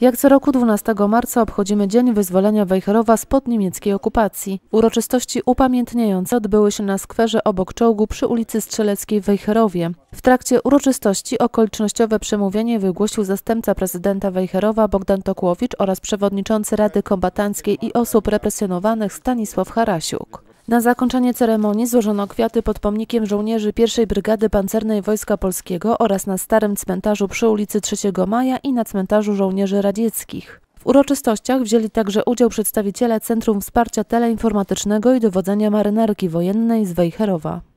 Jak co roku 12 marca obchodzimy Dzień Wyzwolenia Wejherowa spod niemieckiej okupacji. Uroczystości upamiętniające odbyły się na skwerze obok czołgu przy ulicy Strzeleckiej w Wejherowie. W trakcie uroczystości okolicznościowe przemówienie wygłosił zastępca prezydenta Wejherowa Bogdan Tokłowicz oraz przewodniczący Rady Kombatanckiej i osób represjonowanych Stanisław Harasiuk. Na zakończenie ceremonii złożono kwiaty pod pomnikiem żołnierzy I Brygady Pancernej Wojska Polskiego oraz na starym cmentarzu przy ulicy 3 Maja i na cmentarzu żołnierzy radzieckich. W uroczystościach wzięli także udział przedstawiciele Centrum Wsparcia Teleinformatycznego i Dowodzenia Marynarki Wojennej z Wejherowa.